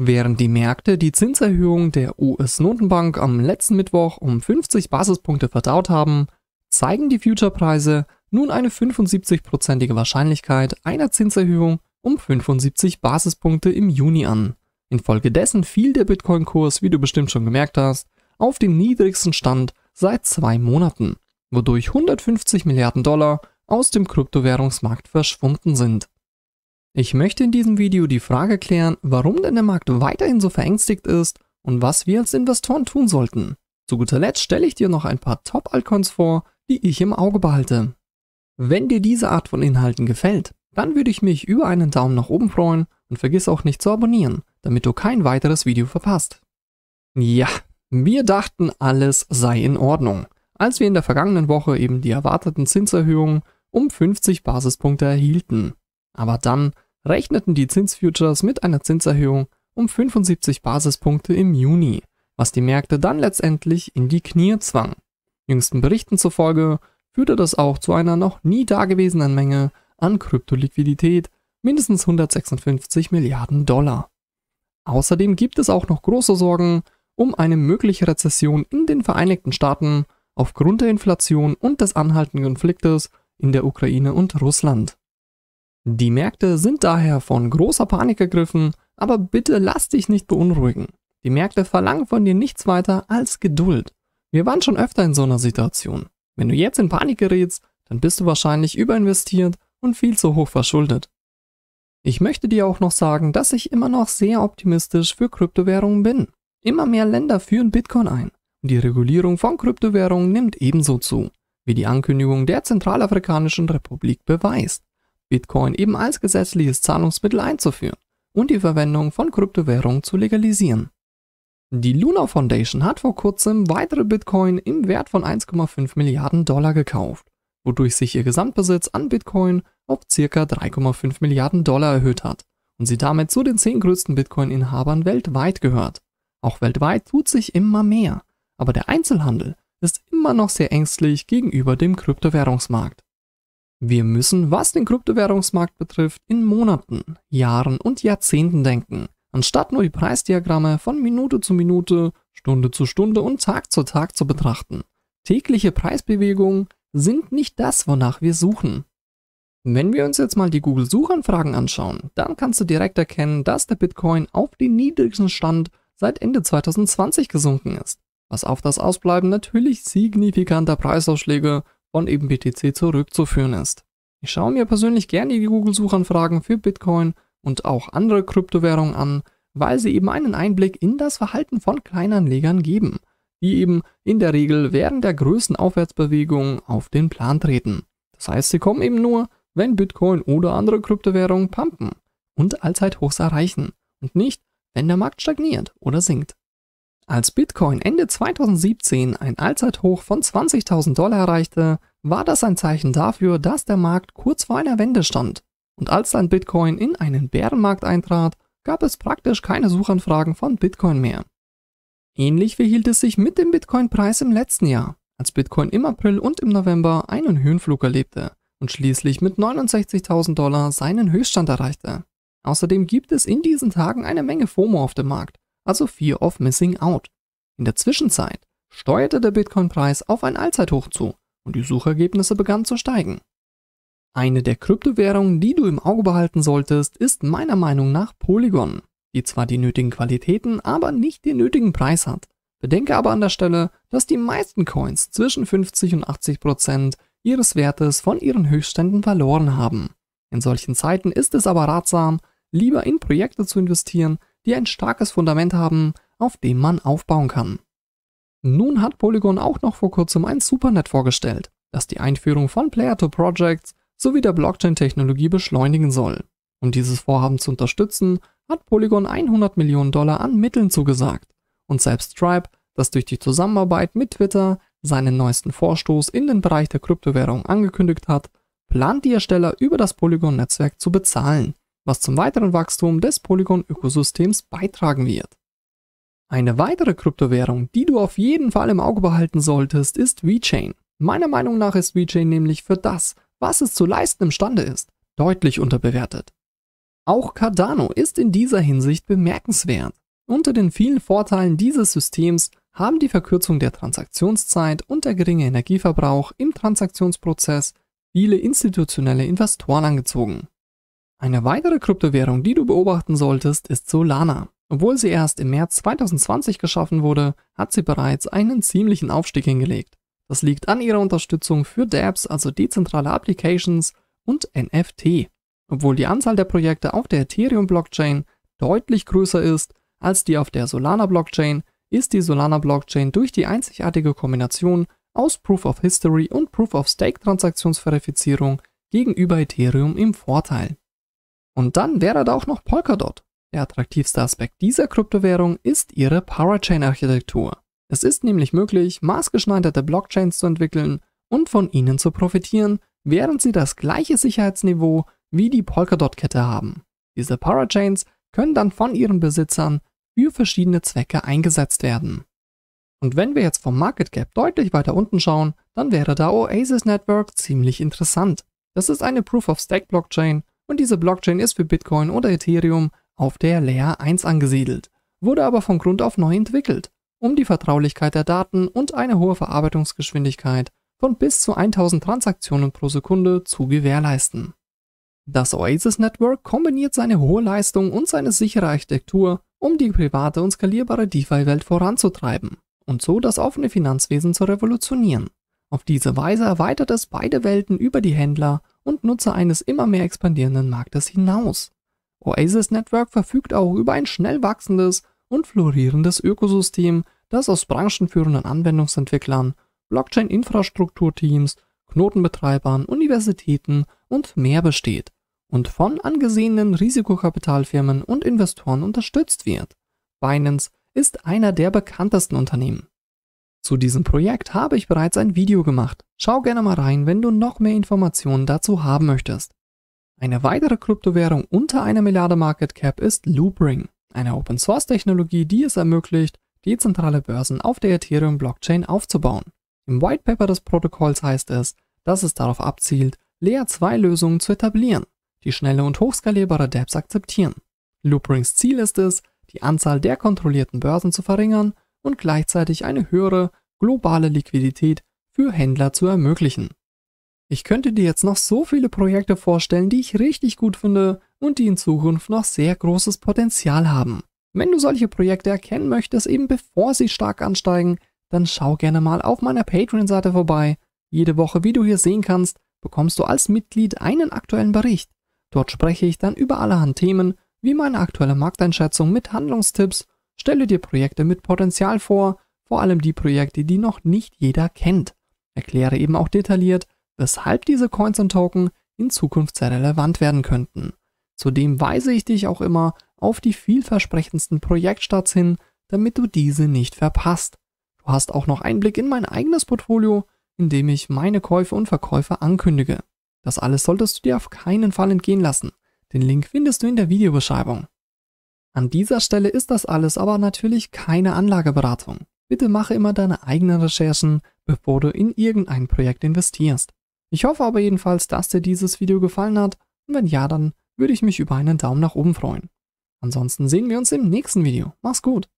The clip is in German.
Während die Märkte die Zinserhöhung der US-Notenbank am letzten Mittwoch um 50 Basispunkte verdaut haben, zeigen die Future-Preise nun eine 75-prozentige Wahrscheinlichkeit einer Zinserhöhung um 75 Basispunkte im Juni an. Infolgedessen fiel der Bitcoin-Kurs, wie du bestimmt schon gemerkt hast, auf den niedrigsten Stand seit zwei Monaten, wodurch 150 Milliarden Dollar aus dem Kryptowährungsmarkt verschwunden sind. Ich möchte in diesem Video die Frage klären, warum denn der Markt weiterhin so verängstigt ist und was wir als Investoren tun sollten. Zu guter Letzt stelle ich dir noch ein paar Top-Altcoins vor, die ich im Auge behalte. Wenn dir diese Art von Inhalten gefällt, dann würde ich mich über einen Daumen nach oben freuen und vergiss auch nicht zu abonnieren, damit du kein weiteres Video verpasst. Ja, wir dachten, alles sei in Ordnung, als wir in der vergangenen Woche eben die erwarteten Zinserhöhungen um 50 Basispunkte erhielten. Aber dann rechneten die Zinsfutures mit einer Zinserhöhung um 75 Basispunkte im Juni, was die Märkte dann letztendlich in die Knie zwang. Jüngsten Berichten zufolge führte das auch zu einer noch nie dagewesenen Menge an Kryptoliquidität, mindestens 156 Milliarden Dollar. Außerdem gibt es auch noch große Sorgen um eine mögliche Rezession in den Vereinigten Staaten aufgrund der Inflation und des anhaltenden Konfliktes in der Ukraine und Russland. Die Märkte sind daher von großer Panik ergriffen, aber bitte lass dich nicht beunruhigen. Die Märkte verlangen von dir nichts weiter als Geduld. Wir waren schon öfter in so einer Situation. Wenn du jetzt in Panik gerätst, dann bist du wahrscheinlich überinvestiert und viel zu hoch verschuldet. Ich möchte dir auch noch sagen, dass ich immer noch sehr optimistisch für Kryptowährungen bin. Immer mehr Länder führen Bitcoin ein und die Regulierung von Kryptowährungen nimmt ebenso zu, wie die Ankündigung der Zentralafrikanischen Republik beweist. Bitcoin eben als gesetzliches Zahlungsmittel einzuführen und die Verwendung von Kryptowährungen zu legalisieren. Die Luna Foundation hat vor kurzem weitere Bitcoin im Wert von 1,5 Milliarden Dollar gekauft, wodurch sich ihr Gesamtbesitz an Bitcoin auf ca. 3,5 Milliarden Dollar erhöht hat und sie damit zu den 10 größten Bitcoin-Inhabern weltweit gehört. Auch weltweit tut sich immer mehr, aber der Einzelhandel ist immer noch sehr ängstlich gegenüber dem Kryptowährungsmarkt. Wir müssen, was den Kryptowährungsmarkt betrifft, in Monaten, Jahren und Jahrzehnten denken, anstatt nur die Preisdiagramme von Minute zu Minute, Stunde zu Stunde und Tag zu Tag zu betrachten. Tägliche Preisbewegungen sind nicht das, wonach wir suchen. Wenn wir uns jetzt mal die Google-Suchanfragen anschauen, dann kannst du direkt erkennen, dass der Bitcoin auf den niedrigsten Stand seit Ende 2020 gesunken ist, was auf das Ausbleiben natürlich signifikanter Preisausschläge von eben BTC zurückzuführen ist. Ich schaue mir persönlich gerne die Google-Suchanfragen für Bitcoin und auch andere Kryptowährungen an, weil sie eben einen Einblick in das Verhalten von Kleinanlegern geben, die eben in der Regel während der größten Aufwärtsbewegung auf den Plan treten. Das heißt, sie kommen eben nur, wenn Bitcoin oder andere Kryptowährungen pumpen und Allzeithochs erreichen und nicht, wenn der Markt stagniert oder sinkt. Als Bitcoin Ende 2017 ein Allzeithoch von 20.000 Dollar erreichte, war das ein Zeichen dafür, dass der Markt kurz vor einer Wende stand. Und als dann Bitcoin in einen Bärenmarkt eintrat, gab es praktisch keine Suchanfragen von Bitcoin mehr. Ähnlich verhielt es sich mit dem Bitcoin-Preis im letzten Jahr, als Bitcoin im April und im November einen Höhenflug erlebte und schließlich mit 69.000 Dollar seinen Höchststand erreichte. Außerdem gibt es in diesen Tagen eine Menge FOMO auf dem Markt, also Fear of Missing Out. In der Zwischenzeit steuerte der Bitcoin-Preis auf ein Allzeithoch zu und die Suchergebnisse begannen zu steigen. Eine der Kryptowährungen, die du im Auge behalten solltest, ist meiner Meinung nach Polygon, die zwar die nötigen Qualitäten, aber nicht den nötigen Preis hat. Bedenke aber an der Stelle, dass die meisten Coins zwischen 50 und 80 Prozent ihres Wertes von ihren Höchstständen verloren haben. In solchen Zeiten ist es aber ratsam, lieber in Projekte zu investieren, die ein starkes Fundament haben, auf dem man aufbauen kann. Nun hat Polygon auch noch vor kurzem ein Supernet vorgestellt, das die Einführung von Player-to-Projects sowie der Blockchain-Technologie beschleunigen soll. Um dieses Vorhaben zu unterstützen, hat Polygon 100 Millionen Dollar an Mitteln zugesagt und selbst Stripe, das durch die Zusammenarbeit mit Twitter seinen neuesten Vorstoß in den Bereich der Kryptowährung angekündigt hat, plant die Ersteller über das Polygon-Netzwerk zu bezahlen, was zum weiteren Wachstum des Polygon-Ökosystems beitragen wird. Eine weitere Kryptowährung, die du auf jeden Fall im Auge behalten solltest, ist VeChain. Meiner Meinung nach ist VeChain nämlich für das, was es zu leisten imstande ist, deutlich unterbewertet. Auch Cardano ist in dieser Hinsicht bemerkenswert. Unter den vielen Vorteilen dieses Systems haben die Verkürzung der Transaktionszeit und der geringe Energieverbrauch im Transaktionsprozess viele institutionelle Investoren angezogen. Eine weitere Kryptowährung, die du beobachten solltest, ist Solana. Obwohl sie erst im März 2020 geschaffen wurde, hat sie bereits einen ziemlichen Aufstieg hingelegt. Das liegt an ihrer Unterstützung für DApps, also dezentrale Applications und NFT. Obwohl die Anzahl der Projekte auf der Ethereum-Blockchain deutlich größer ist als die auf der Solana-Blockchain, ist die Solana-Blockchain durch die einzigartige Kombination aus Proof of History und Proof of Stake Transaktionsverifizierung gegenüber Ethereum im Vorteil. Und dann wäre da auch noch Polkadot. Der attraktivste Aspekt dieser Kryptowährung ist ihre Parachain-Architektur. Es ist nämlich möglich, maßgeschneiderte Blockchains zu entwickeln und von ihnen zu profitieren, während sie das gleiche Sicherheitsniveau wie die Polkadot-Kette haben. Diese Parachains können dann von ihren Besitzern für verschiedene Zwecke eingesetzt werden. Und wenn wir jetzt vom Market Cap deutlich weiter unten schauen, dann wäre da Oasis Network ziemlich interessant. Das ist eine Proof-of-Stake-Blockchain und diese Blockchain ist für Bitcoin oder Ethereum auf der Layer 1 angesiedelt, wurde aber von Grund auf neu entwickelt, um die Vertraulichkeit der Daten und eine hohe Verarbeitungsgeschwindigkeit von bis zu 1000 Transaktionen pro Sekunde zu gewährleisten. Das Oasis Network kombiniert seine hohe Leistung und seine sichere Architektur, um die private und skalierbare DeFi-Welt voranzutreiben und so das offene Finanzwesen zu revolutionieren. Auf diese Weise erweitert es beide Welten über die Händler und Nutzer eines immer mehr expandierenden Marktes hinaus. Oasis Network verfügt auch über ein schnell wachsendes und florierendes Ökosystem, das aus branchenführenden Anwendungsentwicklern, Blockchain-Infrastrukturteams, Knotenbetreibern, Universitäten und mehr besteht und von angesehenen Risikokapitalfirmen und Investoren unterstützt wird. Binance ist einer der bekanntesten Unternehmen. Zu diesem Projekt habe ich bereits ein Video gemacht. Schau gerne mal rein, wenn du noch mehr Informationen dazu haben möchtest. Eine weitere Kryptowährung unter einer Milliarde Market Cap ist Loopring, eine Open Source Technologie, die es ermöglicht, dezentrale Börsen auf der Ethereum Blockchain aufzubauen. Im White Paper des Protokolls heißt es, dass es darauf abzielt, Layer 2 Lösungen zu etablieren, die schnelle und hochskalierbare Dapps akzeptieren. Looprings Ziel ist es, die Anzahl der kontrollierten Börsen zu verringern und gleichzeitig eine höhere globale Liquidität für Händler zu ermöglichen. Ich könnte dir jetzt noch so viele Projekte vorstellen, die ich richtig gut finde und die in Zukunft noch sehr großes Potenzial haben. Wenn du solche Projekte erkennen möchtest, eben bevor sie stark ansteigen, dann schau gerne mal auf meiner Patreon-Seite vorbei. Jede Woche, wie du hier sehen kannst, bekommst du als Mitglied einen aktuellen Bericht. Dort spreche ich dann über allerhand Themen, wie meine aktuelle Markteinschätzung mit Handlungstipps, stelle dir Projekte mit Potenzial vor, vor allem die Projekte, die noch nicht jeder kennt. Erkläre eben auch detailliert, weshalb diese Coins und Token in Zukunft sehr relevant werden könnten. Zudem weise ich dich auch immer auf die vielversprechendsten Projektstarts hin, damit du diese nicht verpasst. Du hast auch noch Einblick in mein eigenes Portfolio, in dem ich meine Käufe und Verkäufe ankündige. Das alles solltest du dir auf keinen Fall entgehen lassen. Den Link findest du in der Videobeschreibung. An dieser Stelle ist das alles aber natürlich keine Anlageberatung. Bitte mache immer deine eigenen Recherchen, bevor du in irgendein Projekt investierst. Ich hoffe aber jedenfalls, dass dir dieses Video gefallen hat und wenn ja, dann würde ich mich über einen Daumen nach oben freuen. Ansonsten sehen wir uns im nächsten Video. Mach's gut!